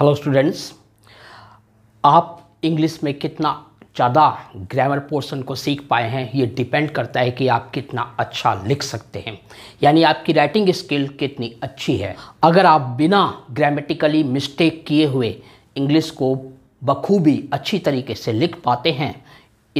Hello students आप English में कितना ज़्यादा ग्रामर पोर्शन को सीख पाए हैं ये डिपेंड करता है कि आप कितना अच्छा लिख सकते हैं यानी आपकी राइटिंग स्किल कितनी अच्छी है अगर आप बिना ग्रामेटिकली मिस्टेक किए हुए इंग्लिश को बखूबी अच्छी तरीके से लिख पाते हैं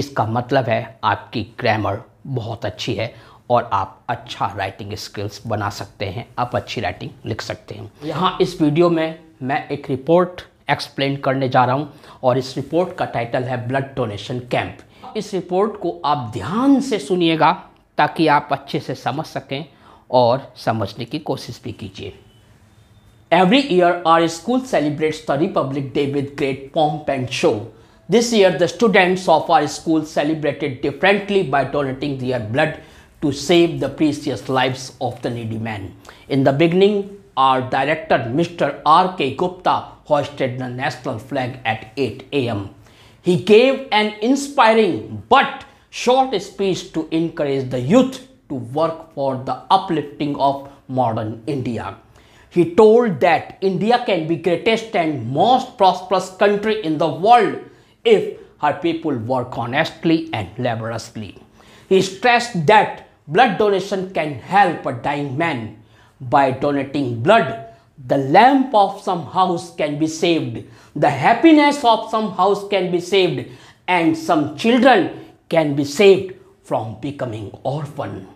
इसका मतलब है आपकी ग्रामर बहुत अच्छी है और आप अच्छा राइटिंग स्किल्स बना सकते हैं आप अच्छी राइटिंग लिख सकते हैं यहाँ इस वीडियो में मैं एक रिपोर्ट एक्सप्लेन करने जा रहा हूं और इस रिपोर्ट का टाइटल है ब्लड डोनेशन कैंप इस रिपोर्ट को आप ध्यान से सुनिएगा ताकि आप अच्छे से समझ सकें और समझने की कोशिश भी कीजिए every year our school celebrates the Republic Day with great pomp and show this year the students of our school celebrated differently by donating their blood to save the precious life of the needy man in the beginning Our director, Mr. R.K. Gupta hoisted the national flag at 8 a.m. He gave an inspiring but short speech to encourage the youth to work for the uplifting of modern India. He told that India can be greatest and most prosperous country in the world if her people work honestly and laboriously. He stressed that blood donation can help a dying man by donating blood, the lamp of some house can be saved, the happiness of some house can be saved, and some children can be saved from becoming orphan.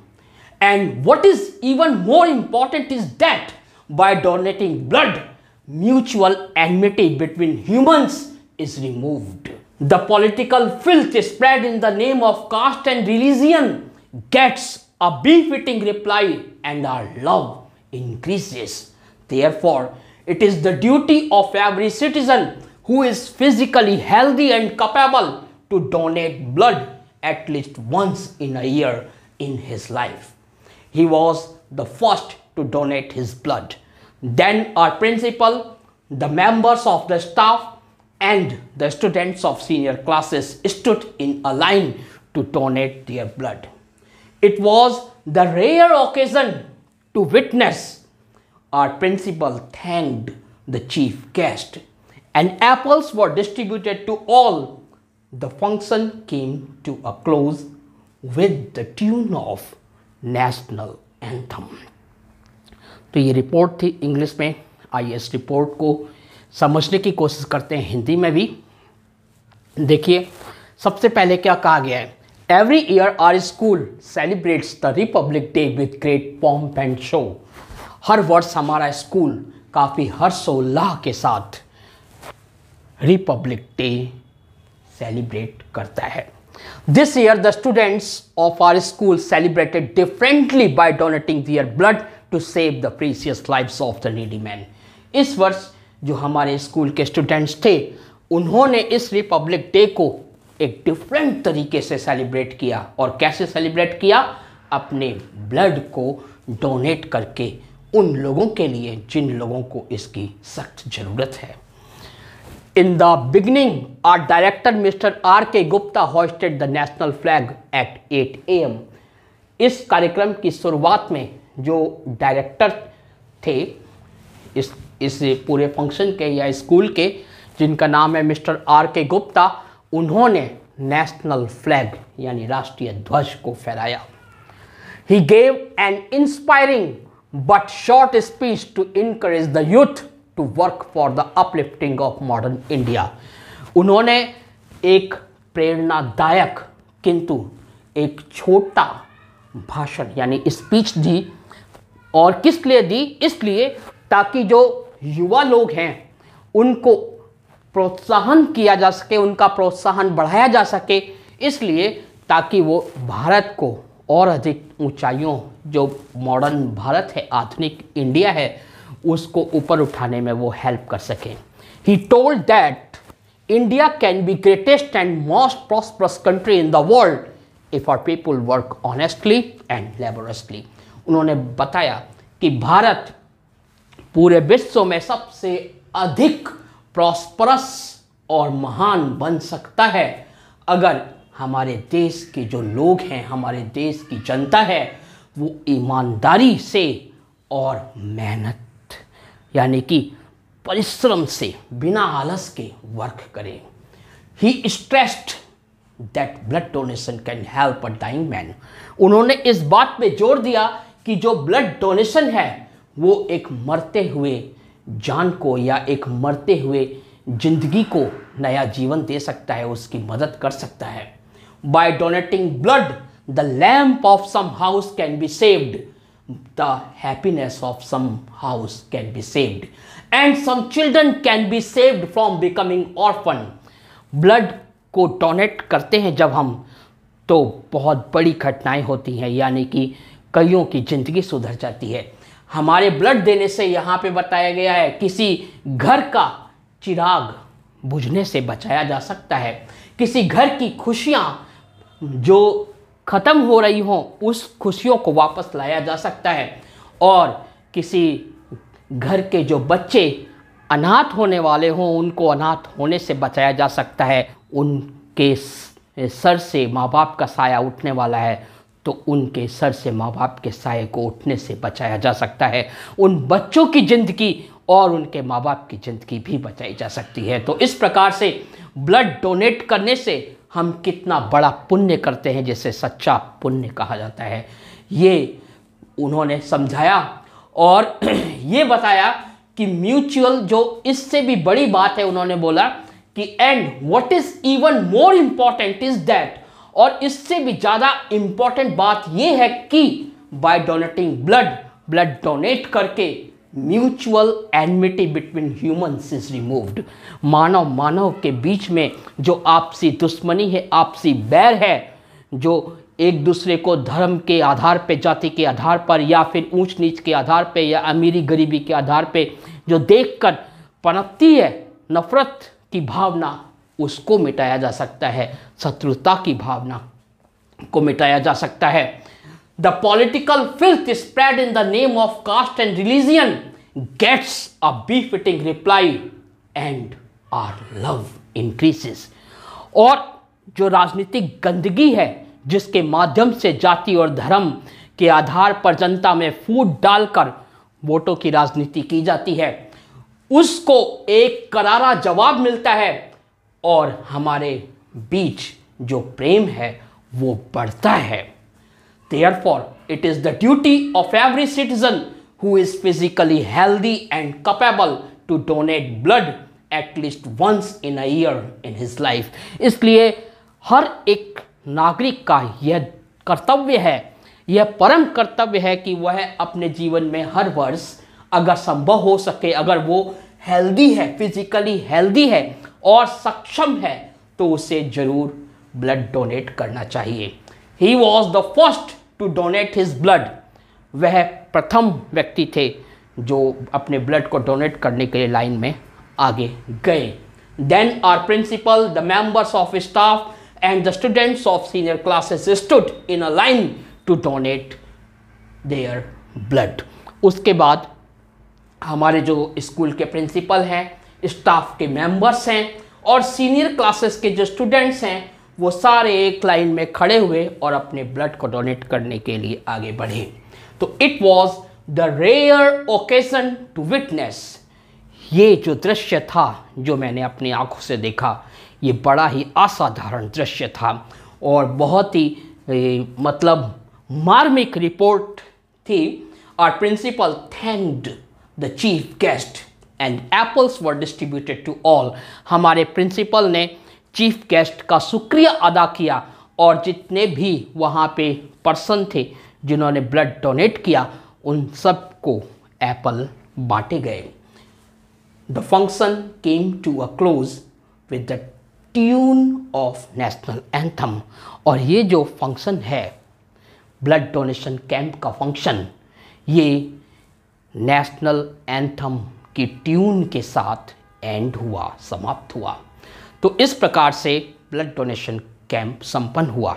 And what is even more important is that by donating blood, mutual enmity between humans is removed. The political filth spread in the name of caste and religion gets a befitting reply and a love increases. Therefore, it is the duty of every citizen who is physically healthy and capable to donate blood at least once in a year in his life. He was the first to donate his blood. Then our principal, the members of the staff and the students of senior classes stood in a line to donate their blood. It was the rare occasion To witness, our principal thanked the chief guest and apples were distributed to all. The function came to a close with the tune of national anthem तो ये report थी English में आइए इस report को समझने की कोशिश करते हैं हिंदी में भी देखिए सबसे पहले क्या कहा गया है Every year our school celebrates the Republic Day with great pomp and show. हर वर्ष हमारा स्कूल काफ़ी हर्षोल्लाह के साथ रिपब्लिक डे सेलिब्रेट करता है this year the students of our school celebrated differently by donating their blood to save the precious lifes of the needy man इस वर्ष जो हमारे स्कूल के स्टूडेंट्स थे उन्होंने इस रिपब्लिक डे को एक डिफरेंट तरीके से सेलिब्रेट किया और कैसे सेलिब्रेट किया अपने ब्लड को डोनेट करके उन लोगों के लिए जिन लोगों को इसकी सख्त ज़रूरत है in the beginning our director mister R K Gupta hoisted the national flag at 8 M इस कार्यक्रम की शुरुआत में जो डायरेक्टर थे इस इस पूरे फंक्शन के या स्कूल के जिनका नाम है मिस्टर आर के गुप्ता उन्होंने नेशनल फ्लैग यानी राष्ट्रीय ध्वज को फहराया he gave an inspiring but short speech to encourage the youth to work for the uplifting of modern India उन्होंने एक प्रेरणादायक किंतु एक छोटा भाषण यानी स्पीच दी और किस लिए दी इसलिए ताकि जो युवा लोग हैं उनको प्रोत्साहन किया जा सके उनका प्रोत्साहन बढ़ाया जा सके इसलिए ताकि वो भारत को और अधिक ऊंचाइयों जो मॉडर्न भारत है आधुनिक इंडिया है उसको ऊपर उठाने में वो हेल्प कर सकें he told that India can be greatest and most prosperous country in the world if our people work honestly and laboriously उन्होंने बताया कि भारत पूरे विश्व में सबसे अधिक प्रॉस्परस और महान बन सकता है अगर हमारे देश के जो लोग हैं हमारे देश की जनता है वो ईमानदारी से और मेहनत यानी कि परिश्रम से बिना आलस के वर्क करें he stressed that blood donation can help a dying man उन्होंने इस बात पे जोर दिया कि जो ब्लड डोनेशन है वो एक मरते हुए जान को या एक मरते हुए जिंदगी को नया जीवन दे सकता है उसकी मदद कर सकता है by donating blood the lamp of some house can be saved the happiness of some house can be saved and some children can be saved from becoming orphan blood को डोनेट करते हैं जब हम तो बहुत बड़ी घटनाएं होती हैं यानी कि कईयों की ज़िंदगी सुधर जाती है हमारे ब्लड देने से यहाँ पे बताया गया है किसी घर का चिराग बुझने से बचाया जा सकता है किसी घर की खुशियाँ जो ख़त्म हो रही हों उस खुशियों को वापस लाया जा सकता है और किसी घर के जो बच्चे अनाथ होने वाले हों उनको अनाथ होने से बचाया जा सकता है उनके सर से माँ बाप का साया उठने वाला है तो उनके सर से माँ बाप के साय को उठने से बचाया जा सकता है उन बच्चों की ज़िंदगी और उनके माँ बाप की ज़िंदगी भी बचाई जा सकती है तो इस प्रकार से ब्लड डोनेट करने से हम कितना बड़ा पुण्य करते हैं जिसे सच्चा पुण्य कहा जाता है ये उन्होंने समझाया और ये बताया कि म्यूचुअल जो इससे भी बड़ी बात है उन्होंने बोला कि and what is even more important is that और इससे भी ज़्यादा इम्पॉर्टेंट बात यह है कि by donating blood blood donate करके mutual enmity between humans is removed मानव मानव के बीच में जो आपसी दुश्मनी है आपसी बैर है जो एक दूसरे को धर्म के आधार पे जाति के आधार पर या फिर ऊंच नीच के आधार पे या अमीरी गरीबी के आधार पे जो देखकर पनपती है नफ़रत की भावना उसको मिटाया जा सकता है शत्रुता की भावना को मिटाया जा सकता है the political filth spread in the name of caste and religion gets a befitting reply and our love increases और जो राजनीतिक गंदगी है जिसके माध्यम से जाति और धर्म के आधार पर जनता में फूट डालकर वोटों की राजनीति की जाती है उसको एक करारा जवाब मिलता है और हमारे बीच जो प्रेम है वो बढ़ता है therefore it is the duty of every citizen who is physically healthy and capable to donate blood at least once in a year in his life इसलिए हर एक नागरिक का यह कर्तव्य है यह परम कर्तव्य है कि वह अपने जीवन में हर वर्ष अगर संभव हो सके अगर वो हेल्दी है फिजिकली हेल्दी है और सक्षम है तो उसे जरूर ब्लड डोनेट करना चाहिए he was the first to donate his blood वह प्रथम व्यक्ति थे जो अपने ब्लड को डोनेट करने के लिए लाइन में आगे गए then our principal the members of staff and the students of senior classes stood in a line to donate their blood उसके बाद हमारे जो स्कूल के प्रिंसिपल हैं स्टाफ के मेंबर्स हैं और सीनियर क्लासेस के जो स्टूडेंट्स हैं वो सारे एक लाइन में खड़े हुए और अपने ब्लड को डोनेट करने के लिए आगे बढ़े तो it was the rare occasion to witness ये जो दृश्य था जो मैंने अपनी आंखों से देखा ये बड़ा ही असाधारण दृश्य था और बहुत ही ए, मतलब मार्मिक रिपोर्ट थी और principal thanked the chief guest and apples were distributed to all हमारे प्रिंसिपल ने चीफ गेस्ट का शुक्रिया अदा किया और जितने भी वहाँ पे पर्सन थे जिन्होंने ब्लड डोनेट किया उन सब को एप्पल बांटे गए the function came to a close with the tune of national anthem और ये जो फंक्शन है ब्लड डोनेशन कैंप का फंक्शन ये नेशनल एंथम की ट्यून के साथ एंड हुआ समाप्त हुआ तो इस प्रकार से ब्लड डोनेशन कैंप संपन्न हुआ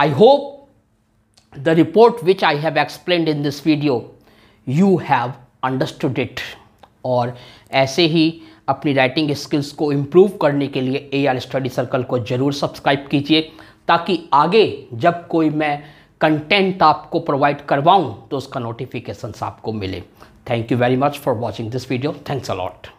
I hope the report which I have explain in this video you have understood it और ऐसे ही अपनी राइटिंग स्किल्स को इम्प्रूव करने के लिए ए आर स्टडी सर्कल को ज़रूर सब्सक्राइब कीजिए ताकि आगे जब कोई मैं कंटेंट आपको प्रोवाइड करवाऊँ तो उसका नोटिफिकेशन आपको मिले Thank you very much for watching this video. Thanks a lot.